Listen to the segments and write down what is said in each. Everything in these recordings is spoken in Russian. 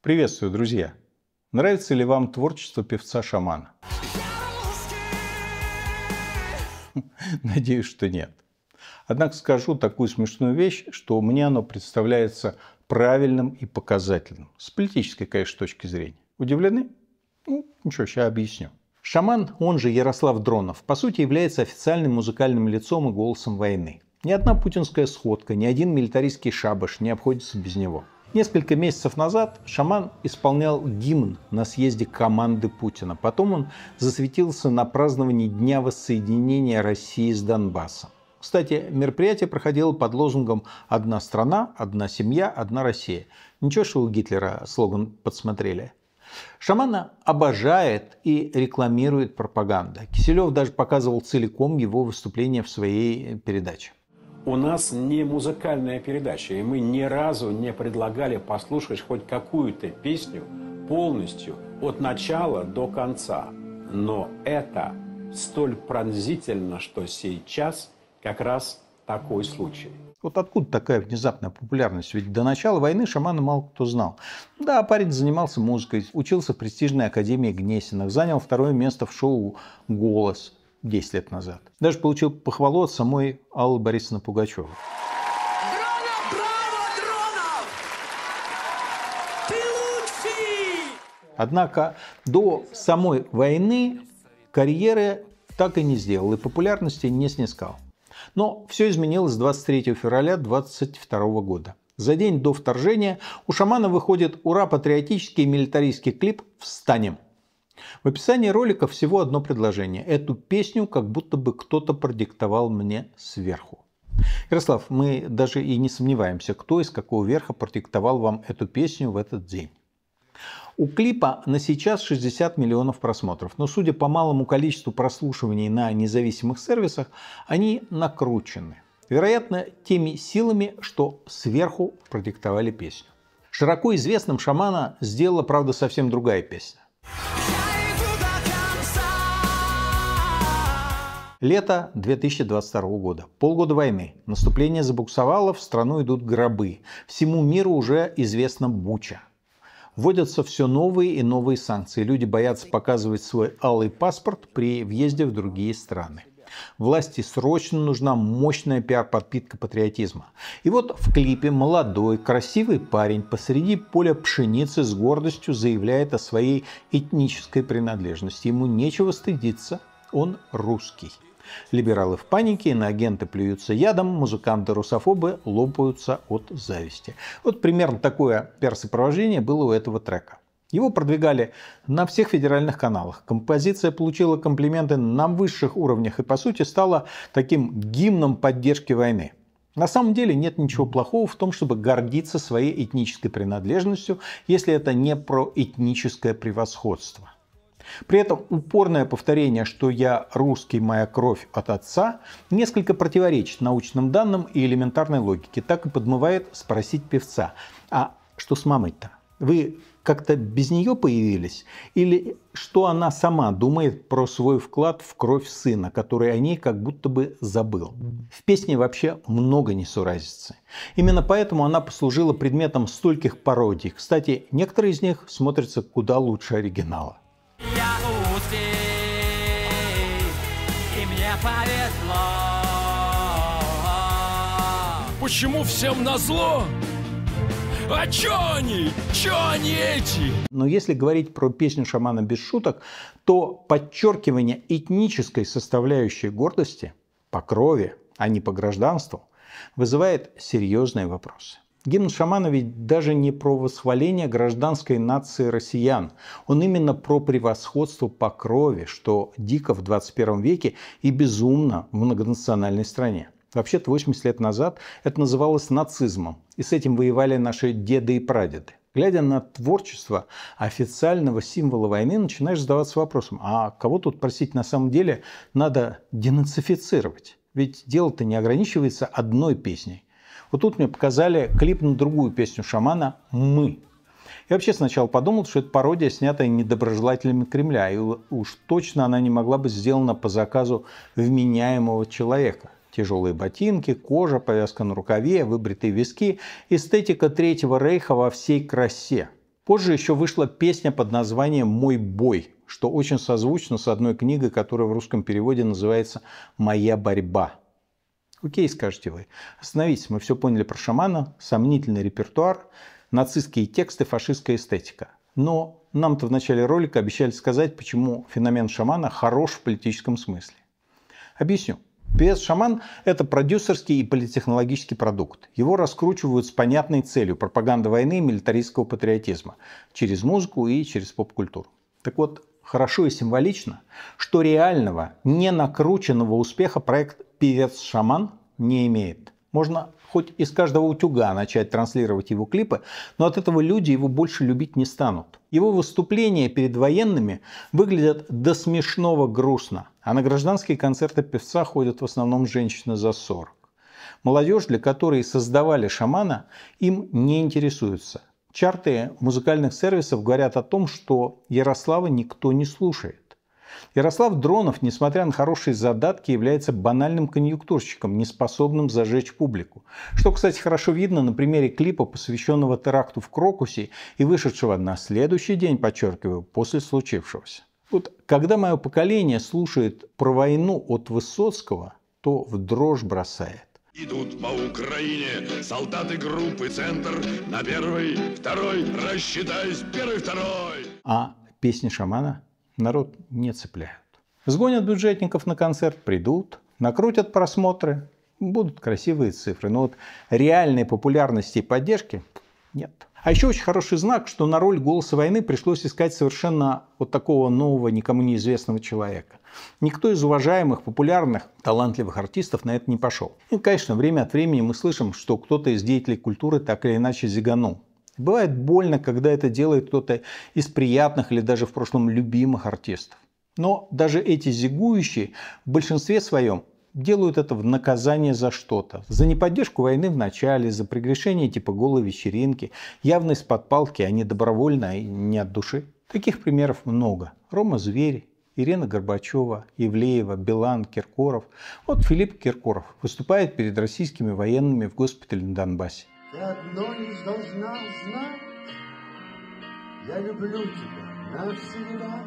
Приветствую, друзья! Нравится ли вам творчество певца-шамана? Надеюсь, что нет. Однако скажу такую смешную вещь, что мне оно представляется правильным и показательным. С политической, конечно, точки зрения. Удивлены? Ну, ничего, сейчас объясню. Шаман, он же Ярослав Дронов, по сути является официальным музыкальным лицом и голосом войны. Ни одна путинская сходка, ни один милитаристский шабаш не обходится без него. Несколько месяцев назад шаман исполнял гимн на съезде команды Путина. Потом он засветился на праздновании Дня воссоединения России с Донбассом. Кстати, мероприятие проходило под лозунгом «Одна страна, одна семья, одна Россия». Ничего, что у Гитлера слоган подсмотрели. Шамана обожает и рекламирует пропаганда. Киселев даже показывал целиком его выступление в своей передаче у нас не музыкальная передача, и мы ни разу не предлагали послушать хоть какую-то песню полностью от начала до конца. Но это столь пронзительно, что сейчас как раз такой случай. Вот откуда такая внезапная популярность? Ведь до начала войны шамана мало кто знал. Да, парень занимался музыкой, учился в престижной академии Гнесиных, занял второе место в шоу «Голос», 10 лет назад. Даже получил похвалу от самой Аллы Борисовны Пугачевой. Однако до самой войны карьеры так и не сделал и популярности не снискал. Но все изменилось 23 февраля 22 года. За день до вторжения у шамана выходит ура-патриотический и милитаристский клип «Встанем». В описании ролика всего одно предложение. Эту песню как будто бы кто-то продиктовал мне сверху. Ярослав, мы даже и не сомневаемся, кто из какого верха продиктовал вам эту песню в этот день. У клипа на сейчас 60 миллионов просмотров, но судя по малому количеству прослушиваний на независимых сервисах, они накручены. Вероятно, теми силами, что сверху продиктовали песню. Широко известным шамана сделала, правда, совсем другая песня. Лето 2022 года. Полгода войны. Наступление забуксовало, в страну идут гробы. Всему миру уже известна буча. Вводятся все новые и новые санкции. Люди боятся показывать свой алый паспорт при въезде в другие страны. Власти срочно нужна мощная пиар-подпитка патриотизма. И вот в клипе молодой, красивый парень посреди поля пшеницы с гордостью заявляет о своей этнической принадлежности. Ему нечего стыдиться, он русский. Либералы в панике, иноагенты плюются ядом, музыканты-русофобы лопаются от зависти. Вот примерно такое пиар было у этого трека. Его продвигали на всех федеральных каналах. Композиция получила комплименты на высших уровнях и, по сути, стала таким гимном поддержки войны. На самом деле нет ничего плохого в том, чтобы гордиться своей этнической принадлежностью, если это не про этническое превосходство. При этом упорное повторение, что я русский, моя кровь от отца, несколько противоречит научным данным и элементарной логике, так и подмывает спросить певца, а что с мамой-то? Вы как-то без нее появились? Или что она сама думает про свой вклад в кровь сына, который о ней как будто бы забыл? В песне вообще много несуразицы. Именно поэтому она послужила предметом стольких пародий. Кстати, некоторые из них смотрятся куда лучше оригинала. Я узкий, и мне повезло. Почему всем назло? А чё они? Чё они эти? Но если говорить про песню шамана без шуток, то подчеркивание этнической составляющей гордости по крови, а не по гражданству, вызывает серьезные вопросы. Гимн шамана ведь даже не про восхваление гражданской нации россиян. Он именно про превосходство по крови, что дико в 21 веке и безумно в многонациональной стране. Вообще-то 80 лет назад это называлось нацизмом, и с этим воевали наши деды и прадеды. Глядя на творчество официального символа войны, начинаешь задаваться вопросом, а кого тут, просить на самом деле надо денацифицировать? Ведь дело-то не ограничивается одной песней. Вот тут мне показали клип на другую песню шамана «Мы». Я вообще сначала подумал, что это пародия, снятая недоброжелателями Кремля, и уж точно она не могла быть сделана по заказу вменяемого человека. Тяжелые ботинки, кожа, повязка на рукаве, выбритые виски. Эстетика Третьего Рейха во всей красе. Позже еще вышла песня под названием «Мой бой», что очень созвучно с одной книгой, которая в русском переводе называется «Моя борьба». Окей, скажете вы. Остановитесь, мы все поняли про шамана, сомнительный репертуар, нацистские тексты, фашистская эстетика. Но нам-то в начале ролика обещали сказать, почему феномен шамана хорош в политическом смысле. Объясню. PS Шаман – это продюсерский и политтехнологический продукт. Его раскручивают с понятной целью – пропаганда войны и милитаристского патриотизма через музыку и через поп-культуру. Так вот, хорошо и символично, что реального, не накрученного успеха проект «Певец-шаман» не имеет. Можно хоть из каждого утюга начать транслировать его клипы, но от этого люди его больше любить не станут. Его выступления перед военными выглядят до смешного грустно, а на гражданские концерты певца ходят в основном женщины за 40. Молодежь, для которой создавали шамана, им не интересуется. Чарты музыкальных сервисов говорят о том, что Ярослава никто не слушает. Ярослав Дронов, несмотря на хорошие задатки, является банальным конъюнктурщиком, неспособным зажечь публику. Что, кстати, хорошо видно на примере клипа, посвященного теракту в Крокусе и вышедшего на следующий день, подчеркиваю, после случившегося. Вот когда мое поколение слушает про войну от Высоцкого, то в дрожь бросает. Идут по Украине солдаты группы «Центр» на первый, второй, рассчитайсь, первый, второй. А песни шамана народ не цепляют. Сгонят бюджетников на концерт, придут, накрутят просмотры, будут красивые цифры. Но вот реальной популярности и поддержки нет. А еще очень хороший знак, что на роль голоса войны пришлось искать совершенно вот такого нового, никому неизвестного человека. Никто из уважаемых, популярных, талантливых артистов на это не пошел. И, конечно, время от времени мы слышим, что кто-то из деятелей культуры так или иначе зиганул. Бывает больно, когда это делает кто-то из приятных или даже в прошлом любимых артистов. Но даже эти зигующие в большинстве своем делают это в наказание за что-то. За неподдержку войны в начале, за прегрешение типа голой вечеринки, явно из-под палки, а не добровольно, а не от души. Таких примеров много. Рома Зверь, Ирина Горбачева, Евлеева, Билан, Киркоров. Вот Филипп Киркоров выступает перед российскими военными в госпитале на Донбассе. Ты одно лишь должна знать, я люблю тебя навсегда.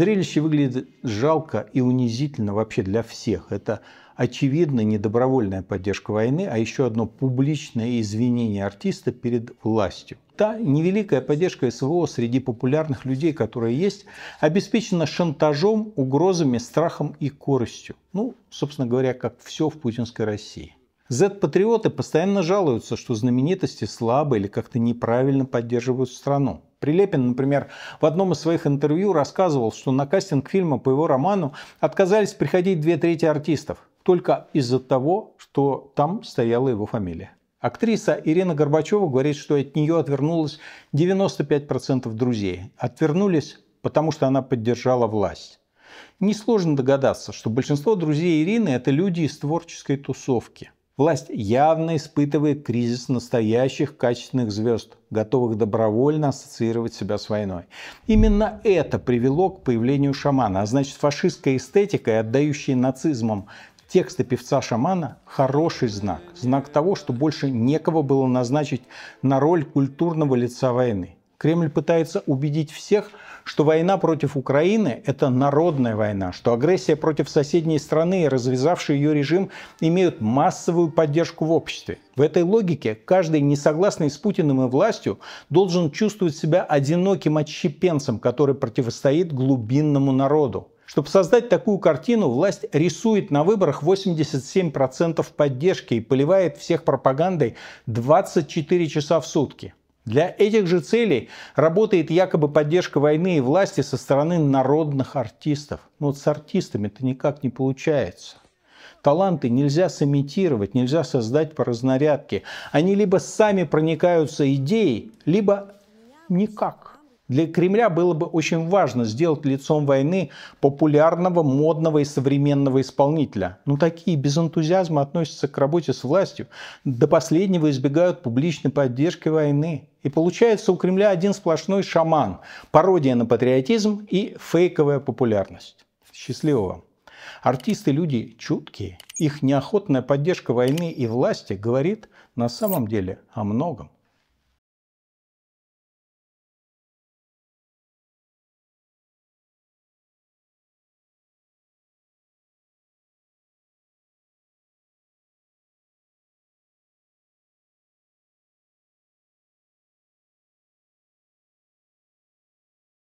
Зрелище выглядит жалко и унизительно вообще для всех. Это очевидно недобровольная поддержка войны, а еще одно публичное извинение артиста перед властью. Та невеликая поддержка СВО среди популярных людей, которые есть, обеспечена шантажом, угрозами, страхом и коростью. Ну, собственно говоря, как все в путинской России. Z-патриоты постоянно жалуются, что знаменитости слабо или как-то неправильно поддерживают страну. Прилепин, например, в одном из своих интервью рассказывал, что на кастинг фильма по его роману отказались приходить две трети артистов только из-за того, что там стояла его фамилия. Актриса Ирина Горбачева говорит, что от нее отвернулось 95% друзей. Отвернулись, потому что она поддержала власть. Несложно догадаться, что большинство друзей Ирины – это люди из творческой тусовки – Власть явно испытывает кризис настоящих качественных звезд, готовых добровольно ассоциировать себя с войной. Именно это привело к появлению шамана, а значит фашистская эстетика и отдающая нацизмом тексты певца-шамана – хороший знак. Знак того, что больше некого было назначить на роль культурного лица войны. Кремль пытается убедить всех, что война против Украины – это народная война, что агрессия против соседней страны и развязавший ее режим имеют массовую поддержку в обществе. В этой логике каждый, не согласный с Путиным и властью, должен чувствовать себя одиноким отщепенцем, который противостоит глубинному народу. Чтобы создать такую картину, власть рисует на выборах 87% поддержки и поливает всех пропагандой 24 часа в сутки. Для этих же целей работает якобы поддержка войны и власти со стороны народных артистов. Но вот с артистами это никак не получается. Таланты нельзя сымитировать, нельзя создать по разнарядке. Они либо сами проникаются идеей, либо никак. Для Кремля было бы очень важно сделать лицом войны популярного, модного и современного исполнителя. Но ну, такие без энтузиазма относятся к работе с властью, до последнего избегают публичной поддержки войны. И получается у Кремля один сплошной шаман, пародия на патриотизм и фейковая популярность. Счастливого! Артисты люди чуткие, их неохотная поддержка войны и власти говорит на самом деле о многом.